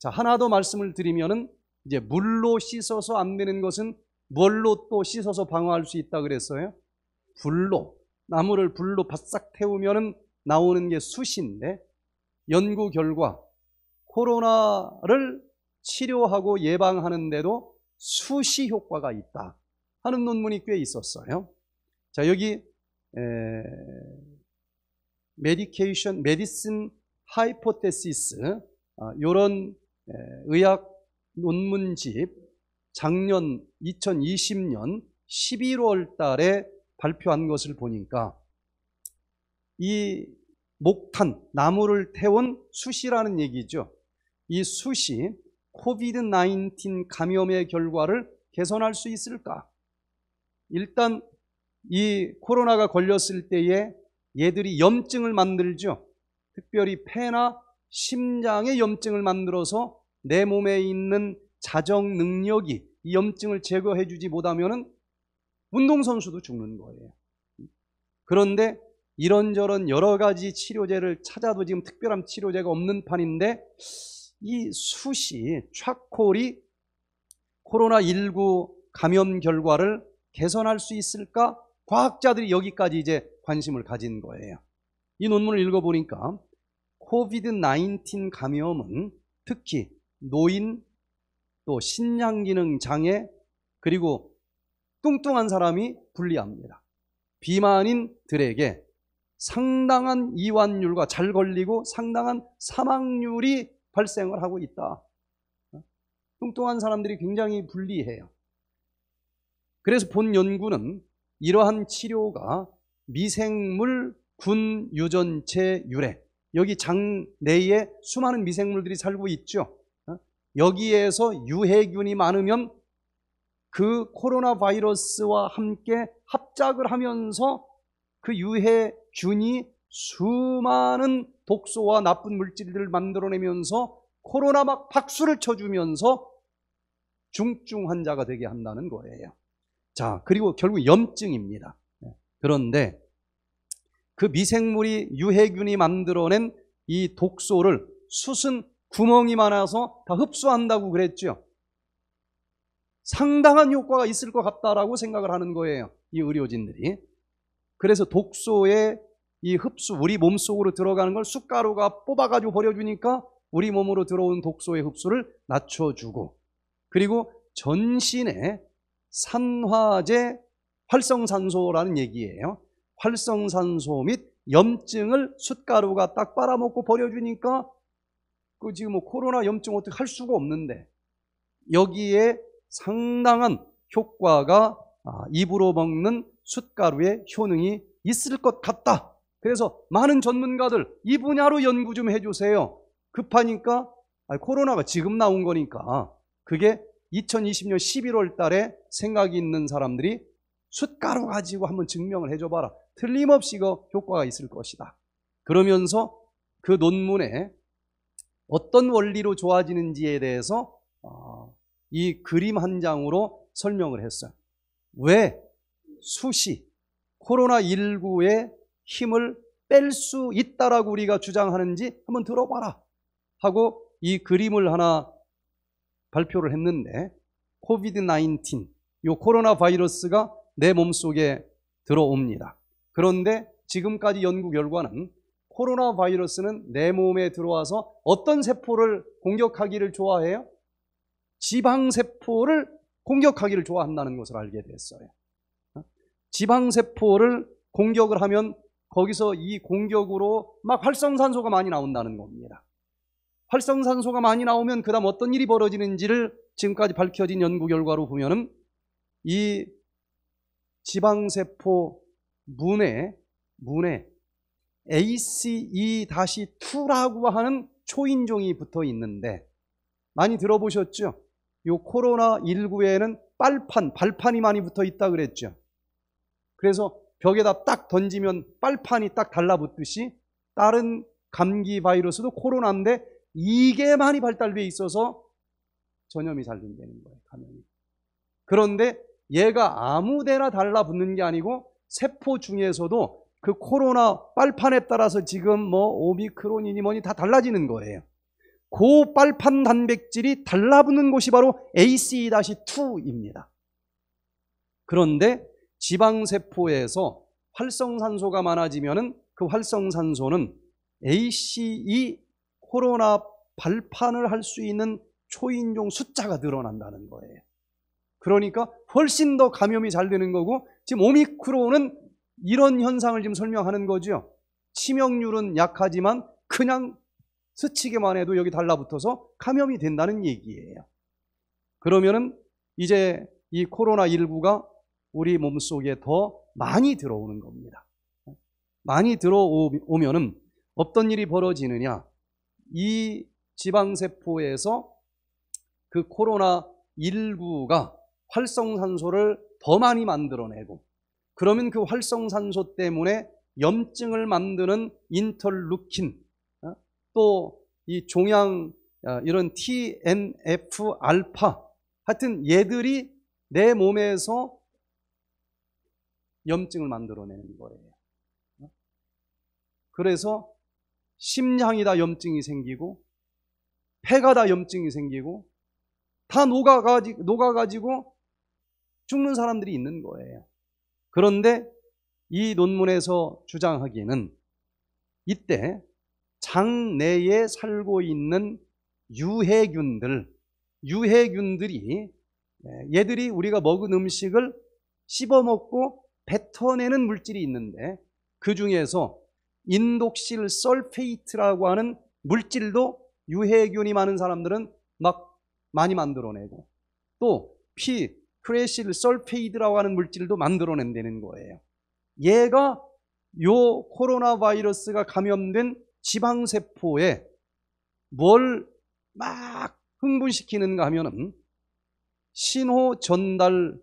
자, 하나 더 말씀을 드리면은 이제 물로 씻어서 안 되는 것은 뭘로 또 씻어서 방어할 수 있다 그랬어요? 불로. 나무를 불로 바싹 태우면은 나오는 게 숯인데 연구 결과 코로나를 치료하고 예방하는데도 수시 효과가 있다 하는 논문이 꽤 있었어요. 자 여기 에, medication, m e d i 이런 예, 의학 논문집 작년 2020년 11월 달에 발표한 것을 보니까 이 목탄, 나무를 태운 수시라는 얘기죠. 이 수시, 코비드-19 감염의 결과를 개선할 수 있을까? 일단 이 코로나가 걸렸을 때에 얘들이 염증을 만들죠. 특별히 폐나 심장의 염증을 만들어서 내 몸에 있는 자정 능력이 이 염증을 제거해 주지 못하면 운동선수도 죽는 거예요. 그런데 이런저런 여러 가지 치료제를 찾아도 지금 특별한 치료제가 없는 판인데 이 숯이 차콜이 코로나19 감염 결과를 개선할 수 있을까? 과학자들이 여기까지 이제 관심을 가진 거예요. 이 논문을 읽어보니까 코비드 19 감염은 특히 노인, 또 신장기능 장애, 그리고 뚱뚱한 사람이 불리합니다. 비만인들에게 상당한 이완율과 잘 걸리고 상당한 사망률이 발생을 하고 있다. 뚱뚱한 사람들이 굉장히 불리해요. 그래서 본 연구는 이러한 치료가 미생물 군 유전체 유래 여기 장 내에 수많은 미생물들이 살고 있죠. 여기에서 유해균이 많으면 그 코로나 바이러스와 함께 합작을 하면서 그 유해균이 수많은 독소와 나쁜 물질들을 만들어내면서 코로나 막 박수를 쳐주면서 중증 환자가 되게 한다는 거예요. 자, 그리고 결국 염증입니다. 네, 그런데 그 미생물이 유해균이 만들어낸 이 독소를 수순 구멍이 많아서 다 흡수한다고 그랬죠. 상당한 효과가 있을 것 같다라고 생각을 하는 거예요. 이 의료진들이. 그래서 독소의 이 흡수, 우리 몸 속으로 들어가는 걸 숯가루가 뽑아가지고 버려주니까 우리 몸으로 들어온 독소의 흡수를 낮춰주고 그리고 전신에 산화제 활성산소라는 얘기예요. 활성산소 및 염증을 숯가루가 딱 빨아먹고 버려주니까 그 지금 뭐 코로나 염증 어떻게 할 수가 없는데 여기에 상당한 효과가 아, 입으로 먹는 숯가루의 효능이 있을 것 같다. 그래서 많은 전문가들 이 분야로 연구 좀 해주세요. 급하니까 아, 코로나가 지금 나온 거니까 그게 2020년 11월 달에 생각이 있는 사람들이 숯가루 가지고 한번 증명을 해줘봐라. 틀림없이 그 효과가 있을 것이다. 그러면서 그 논문에 어떤 원리로 좋아지는지에 대해서 어, 이 그림 한 장으로 설명을 했어요. 왜 수시 코로나19의 힘을 뺄 수 있다라고 우리가 주장하는지 한번 들어봐라 하고 이 그림을 하나 발표를 했는데 코비드 19, 요 코로나 바이러스가 내 몸속에 들어옵니다. 그런데 지금까지 연구 결과는 코로나 바이러스는 내 몸에 들어와서 어떤 세포를 공격하기를 좋아해요? 지방세포를 공격하기를 좋아한다는 것을 알게 됐어요. 지방세포를 공격을 하면 거기서 이 공격으로 막 활성산소가 많이 나온다는 겁니다. 활성산소가 많이 나오면 그 다음 어떤 일이 벌어지는지를 지금까지 밝혀진 연구 결과로 보면은 이 지방세포 문에, 문에 ACE-2라고 하는 초인종이 붙어 있는데 많이 들어보셨죠? 요 코로나19에는 빨판, 발판이 많이 붙어 있다 그랬죠. 그래서 벽에다 딱 던지면 빨판이 딱 달라붙듯이 다른 감기 바이러스도 코로나인데 이게 많이 발달돼 있어서 전염이 잘 된다는 거예요, 감염이. 그런데 얘가 아무 데나 달라붙는 게 아니고 세포 중에서도 그 코로나 빨판에 따라서 지금 뭐 오미크론이니 뭐니 다 달라지는 거예요. 고 빨판 단백질이 달라붙는 곳이 바로 ACE-2입니다. 그런데 지방세포에서 활성산소가 많아지면 그 활성산소는 ACE 코로나 발판을 할 수 있는 초인종 숫자가 늘어난다는 거예요. 그러니까 훨씬 더 감염이 잘 되는 거고 지금 오미크론은 이런 현상을 지금 설명하는 거죠. 치명률은 약하지만 그냥 스치기만 해도 여기 달라붙어서 감염이 된다는 얘기예요. 그러면은 이제 이 코로나19가 우리 몸속에 더 많이 들어오는 겁니다. 많이 들어오면은 어떤 일이 벌어지느냐. 이 지방세포에서 그 코로나19가 활성산소를 더 많이 만들어내고 그러면 그 활성산소 때문에 염증을 만드는 인털루킨 어? 또이 종양 어, 이런 TNF 알파 하여튼 얘들이 내 몸에서 염증을 만들어내는 거예요. 어? 그래서 심장이 다 염증이 생기고 폐가 다 염증이 생기고 다 녹아가지, 녹아가지고 죽는 사람들이 있는 거예요. 그런데 이 논문에서 주장하기에는 이때 장 내에 살고 있는 유해균들, 유해균들이 예, 얘들이 우리가 먹은 음식을 씹어먹고 뱉어내는 물질이 있는데 그 중에서 인독실 설페이트라고 하는 물질도 유해균이 많은 사람들은 막 많이 만들어내고 또 피, 크레실 솔페이드라고 하는 물질도 만들어낸다는 거예요. 얘가 요 코로나 바이러스가 감염된 지방세포에 뭘 막 흥분시키는가 하면은 신호 전달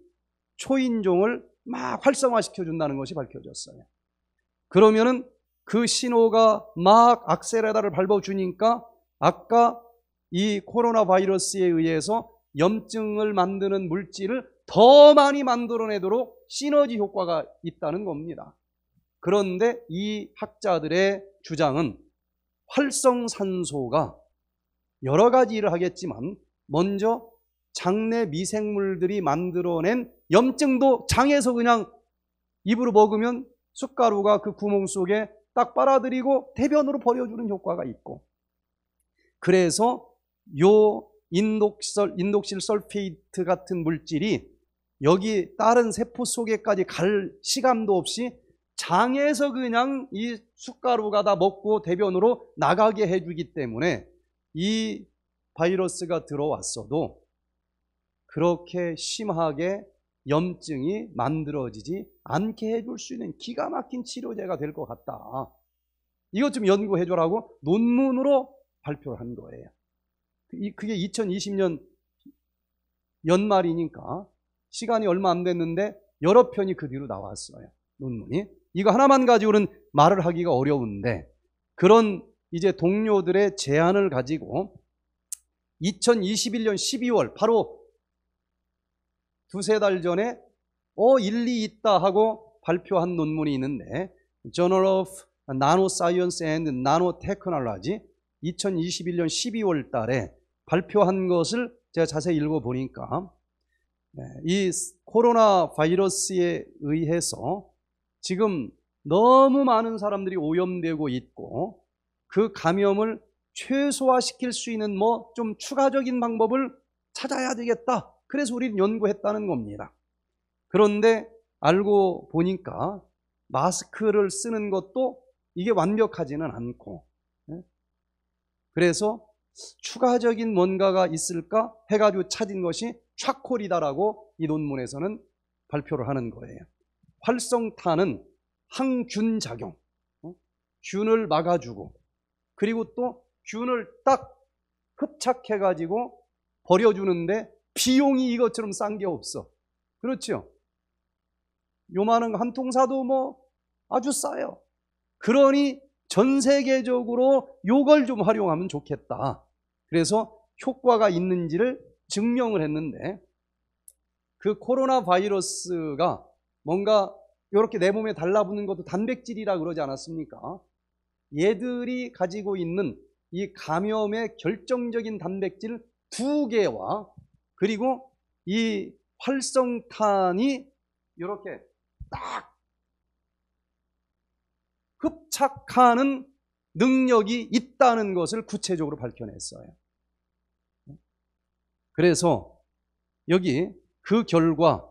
초인종을 막 활성화시켜 준다는 것이 밝혀졌어요. 그러면은 그 신호가 막 악셀에다를 밟아 주니까 아까 이 코로나 바이러스에 의해서 염증을 만드는 물질을 더 많이 만들어내도록 시너지 효과가 있다는 겁니다. 그런데 이 학자들의 주장은 활성산소가 여러 가지 일을 하겠지만 먼저 장내 미생물들이 만들어낸 염증도 장에서 그냥 입으로 먹으면 숯가루가 그 구멍 속에 딱 빨아들이고 대변으로 버려주는 효과가 있고 그래서 요 인독설, 인독실 설페이트 같은 물질이 여기 다른 세포 속에까지 갈 시간도 없이 장에서 그냥 이 숯가루가 다 먹고 대변으로 나가게 해주기 때문에 이 바이러스가 들어왔어도 그렇게 심하게 염증이 만들어지지 않게 해줄 수 있는 기가 막힌 치료제가 될 것 같다. 이것 좀 연구해줘라고 논문으로 발표를 한 거예요. 그게 2020년 연말이니까 시간이 얼마 안 됐는데 여러 편이 그 뒤로 나왔어요. 논문이. 이거 하나만 가지고는 말을 하기가 어려운데 그런 이제 동료들의 제안을 가지고 2021년 12월 바로 두세 달 전에 어 일리 있다 하고 발표한 논문이 있는데 Journal of Nanoscience and Nanotechnology 2021년 12월 달에 발표한 것을 제가 자세히 읽어보니까 네, 이 코로나 바이러스에 의해서 지금 너무 많은 사람들이 오염되고 있고 그 감염을 최소화시킬 수 있는 뭐 좀 추가적인 방법을 찾아야 되겠다. 그래서 우리는 연구했다는 겁니다. 그런데 알고 보니까 마스크를 쓰는 것도 이게 완벽하지는 않고 네, 그래서 추가적인 뭔가가 있을까 해가지고 찾은 것이 차콜이다라고 이 논문에서는 발표를 하는 거예요. 활성탄은 항균 작용, 어? 균을 막아주고 그리고 또 균을 딱 흡착해가지고 버려주는데 비용이 이것처럼 싼 게 없어. 그렇죠? 요만한 한통 사도 뭐 아주 싸요. 그러니 전 세계적으로 요걸 좀 활용하면 좋겠다. 그래서 효과가 있는지를 증명을 했는데 그 코로나 바이러스가 뭔가 이렇게 내 몸에 달라붙는 것도 단백질이라 그러지 않았습니까? 얘들이 가지고 있는 이 감염의 결정적인 단백질 두 개와 그리고 이 활성탄이 이렇게 딱 흡착하는 능력이 있다는 것을 구체적으로 밝혀냈어요. 그래서 여기 그 결과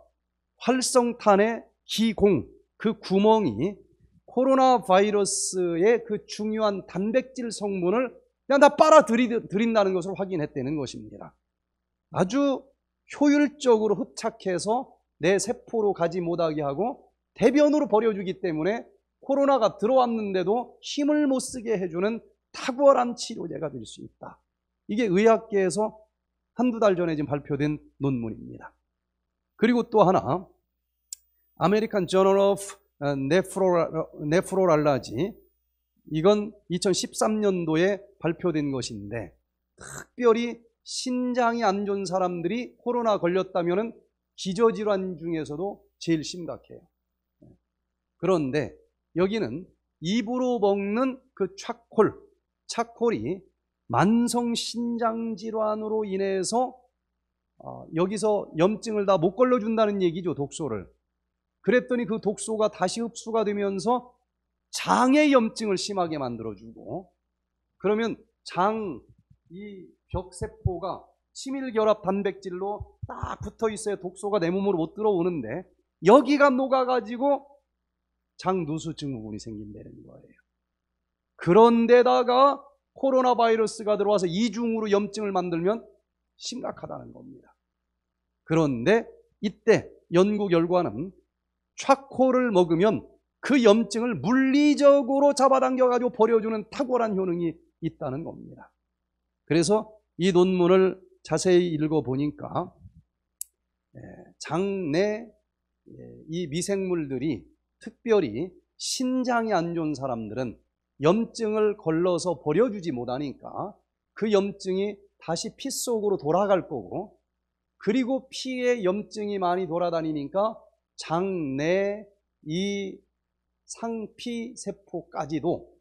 활성탄의 기공, 그 구멍이 코로나 바이러스의 그 중요한 단백질 성분을 그냥 다 빨아들인다는 것을 확인했다는 것입니다. 아주 효율적으로 흡착해서 내 세포로 가지 못하게 하고 대변으로 버려주기 때문에 코로나가 들어왔는데도 힘을 못 쓰게 해주는 탁월한 치료제가 될 수 있다. 이게 의학계에서 한두 달 전에 지금 발표된 논문입니다. 그리고 또 하나, 아메리칸 저널 오브 어, 어, 네프로랄라지 이건 2013년도에 발표된 것인데 특별히 신장이 안 좋은 사람들이 코로나 걸렸다면 기저질환 중에서도 제일 심각해요. 네. 그런데 여기는 입으로 먹는 그 차콜, 차콜이 만성 신장 질환으로 인해서 어, 여기서 염증을 다 못 걸러준다는 얘기죠 독소를 그랬더니 그 독소가 다시 흡수가 되면서 장의 염증을 심하게 만들어주고 그러면 장 이 벽세포가 치밀결합 단백질로 딱 붙어 있어야 독소가 내 몸으로 못 들어오는데 여기가 녹아가지고 장누수증 후군이 생긴다는 거예요. 그런데다가 코로나 바이러스가 들어와서 이중으로 염증을 만들면 심각하다는 겁니다. 그런데 이때 연구 결과는 차코를 먹으면 그 염증을 물리적으로 잡아당겨 가지고 버려주는 탁월한 효능이 있다는 겁니다. 그래서 이 논문을 자세히 읽어 보니까 예, 장내 예, 이 미생물들이 특별히 신장이 안 좋은 사람들은 염증을 걸러서 버려주지 못하니까 그 염증이 다시 피 속으로 돌아갈 거고 그리고 피에 염증이 많이 돌아다니니까 장내 이 상피 세포까지도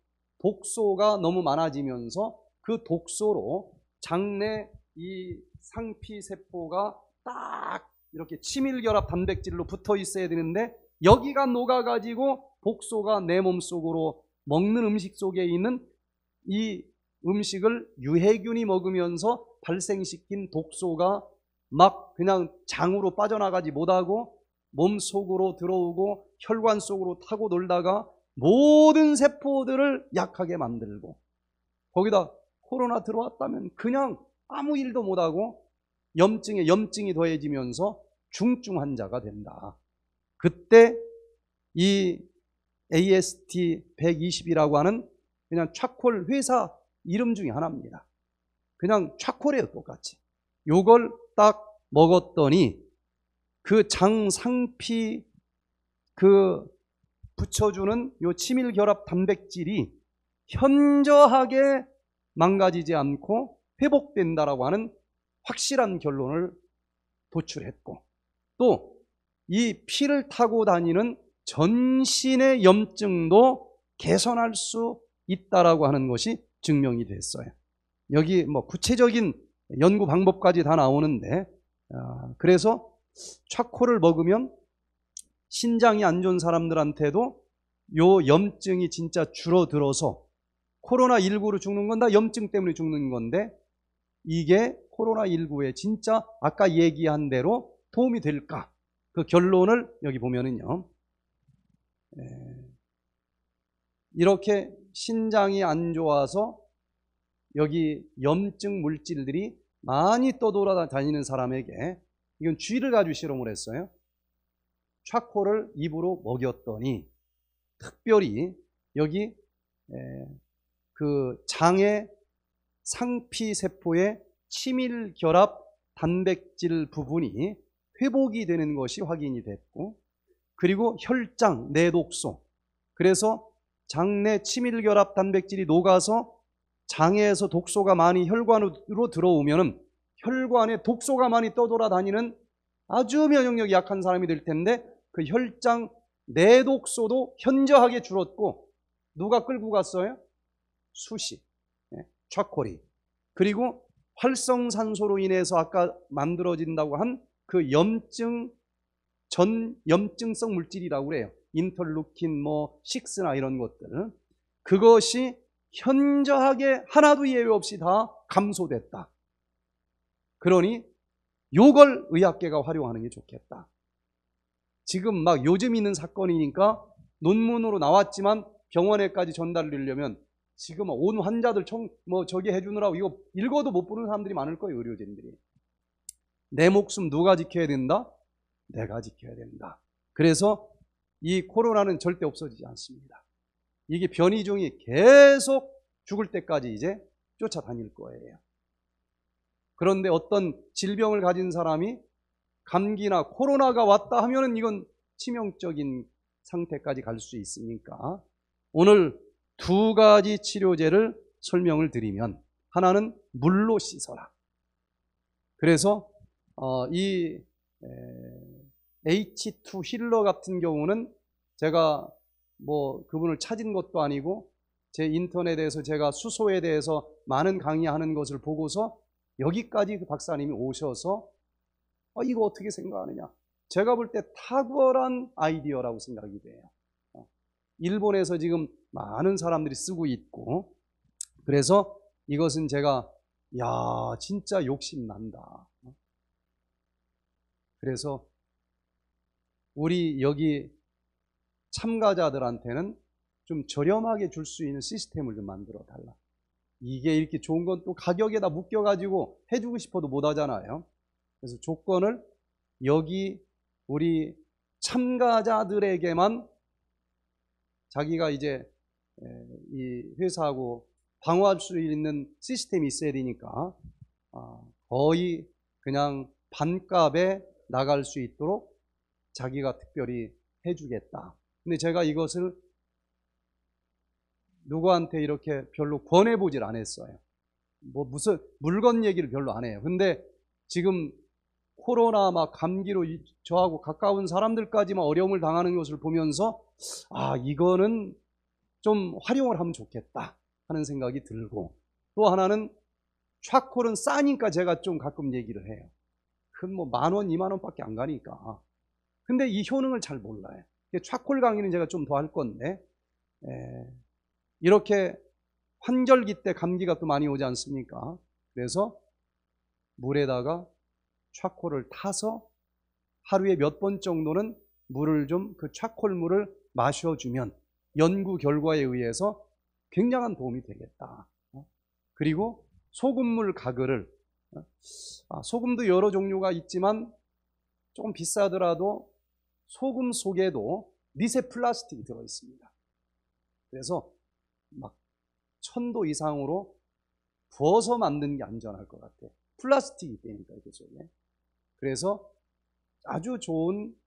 독소가 너무 많아지면서 그 독소로 장내 이 상피 세포가 딱 이렇게 치밀 결합 단백질로 붙어 있어야 되는데 여기가 녹아가지고 복소가 내 몸속으로 먹는 음식 속에 있는 이 음식을 유해균이 먹으면서 발생시킨 독소가 막 그냥 장으로 빠져나가지 못하고 몸 속으로 들어오고 혈관 속으로 타고 놀다가 모든 세포들을 약하게 만들고 거기다 코로나 들어왔다면 그냥 아무 일도 못하고 염증에 염증이 더해지면서 중증 환자가 된다. 그때 이 AST 120이라고 하는 그냥 차콜 회사 이름 중에 하나입니다. 그냥 차콜이에요, 똑같이. 요걸 딱 먹었더니 그 장상피 그 붙여주는 요 치밀결합 단백질이 현저하게 망가지지 않고 회복된다라고 하는 확실한 결론을 도출했고 또이 피를 타고 다니는 전신의 염증도 개선할 수 있다라고 하는 것이 증명이 됐어요. 여기 뭐 구체적인 연구 방법까지 다 나오는데 아, 그래서 차코를 먹으면 신장이 안 좋은 사람들한테도 요 염증이 진짜 줄어들어서 코로나19로 죽는 건 다 염증 때문에 죽는 건데 이게 코로나19에 진짜 아까 얘기한 대로 도움이 될까? 그 결론을 여기 보면은요. 예. 이렇게 신장이 안 좋아서 여기 염증 물질들이 많이 떠돌아다니는 사람에게 이건 쥐를 가지고 실험을 했어요. 차코를 입으로 먹였더니 특별히 여기 예, 그 장의 상피 세포의 치밀 결합 단백질 부분이 회복이 되는 것이 확인이 됐고 그리고 혈장 내독소 그래서 장내 치밀결합 단백질이 녹아서 장에서 독소가 많이 혈관으로 들어오면 혈관에 독소가 많이 떠돌아다니는 아주 면역력이 약한 사람이 될 텐데 그 혈장 내독소도 현저하게 줄었고 누가 끌고 갔어요? 수시, 좌코리 예, 그리고 활성산소로 인해서 아까 만들어진다고 한그 염증 전 염증성 물질이라고 그래요. 인터루킨 뭐 식스나 이런 것들 그것이 현저하게 하나도 예외 없이 다 감소됐다. 그러니 요걸 의학계가 활용하는 게 좋겠다. 지금 막 요즘 있는 사건이니까 논문으로 나왔지만 병원에까지 전달되려면 지금 온 환자들 총 뭐 저기 해주느라고 이거 읽어도 못 보는 사람들이 많을 거예요, 의료진들이. 내 목숨 누가 지켜야 된다? 내가 지켜야 된다. 그래서 이 코로나는 절대 없어지지 않습니다. 이게 변이종이 계속 죽을 때까지 이제 쫓아다닐 거예요. 그런데 어떤 질병을 가진 사람이 감기나 코로나가 왔다 하면은 이건 치명적인 상태까지 갈 수 있으니까 오늘 두 가지 치료제를 설명을 드리면 하나는 물로 씻어라. 그래서 어, 이 H2 힐러 같은 경우는 제가 뭐 그분을 찾은 것도 아니고 제인터넷에서 제가 수소에 대해서 많은 강의하는 것을 보고서 여기까지 그 박사님이 오셔서 어, 이거 어떻게 생각하느냐 제가 볼 때 탁월한 아이디어라고 생각이 돼요 어, 일본에서 지금 많은 사람들이 쓰고 있고 그래서 이것은 제가 야 진짜 욕심난다 어, 그래서 우리 여기 참가자들한테는 좀 저렴하게 줄 수 있는 시스템을 좀 만들어 달라. 이게 이렇게 좋은 건 또 가격에다 묶여가지고 해주고 싶어도 못 하잖아요. 그래서 조건을 여기 우리 참가자들에게만 자기가 이제 이 회사하고 방어할 수 있는 시스템이 있어야 되니까 아, 거의 그냥 반값에 나갈 수 있도록 자기가 특별히 해주겠다. 근데 제가 이것을 누구한테 이렇게 별로 권해보질 않았어요. 뭐 무슨 물건 얘기를 별로 안 해요. 근데 지금 코로나 막 감기로 저하고 가까운 사람들까지 막 어려움을 당하는 것을 보면서 아 이거는 좀 활용을 하면 좋겠다 하는 생각이 들고 또 하나는 차콜은 싸니까 제가 좀 가끔 얘기를 해요. 그건 뭐만 원, 이만 원밖에 안 가니까. 근데 이 효능을 잘 몰라요. 차콜 강의는 제가 좀 더 할 건데 에, 예. 이렇게 환절기 때 감기가 또 많이 오지 않습니까? 그래서 물에다가 차콜을 타서 하루에 몇 번 정도는 물을 좀그 차콜물을 마셔주면 연구 결과에 의해서 굉장한 도움이 되겠다. 어? 그리고 소금물 가글을 아, 소금도 여러 종류가 있지만 조금 비싸더라도 소금 속에도 미세 플라스틱이 들어 있습니다. 그래서 막 천도 이상으로 부어서 만든 게 안전할 것 같아. 플라스틱이 되니까 그죠? 그래서 아주 좋은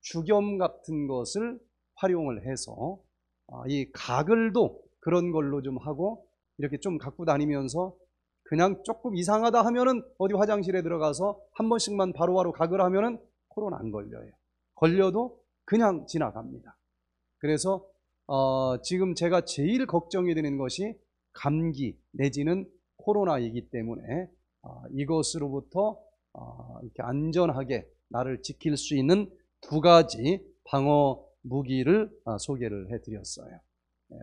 주겸 같은 것을 활용을 해서 아, 이 가글도 그런 걸로 좀 하고 이렇게 좀 갖고 다니면서 그냥 조금 이상하다 하면은 어디 화장실에 들어가서 한 번씩만 바로바로 가글 하면은 코로나 안 걸려요. 걸려도 그냥 지나갑니다. 그래서 어 지금 제가 제일 걱정이 되는 것이 감기 내지는 코로나이기 때문에 어 이것으로부터 어 이렇게 안전하게 나를 지킬 수 있는 두 가지 방어 무기를 아, 소개를 해드렸어요. 예.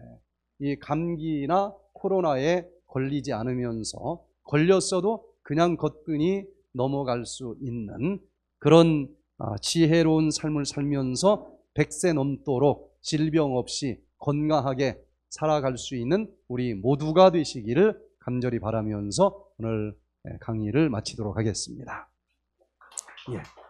이 감기나 코로나의 걸리지 않으면서 걸렸어도 그냥 거뜬히 넘어갈 수 있는 그런 아, 지혜로운 삶을 살면서 100세 넘도록 질병 없이 건강하게 살아갈 수 있는 우리 모두가 되시기를 간절히 바라면서 오늘 예, 강의를 마치도록 하겠습니다. 예.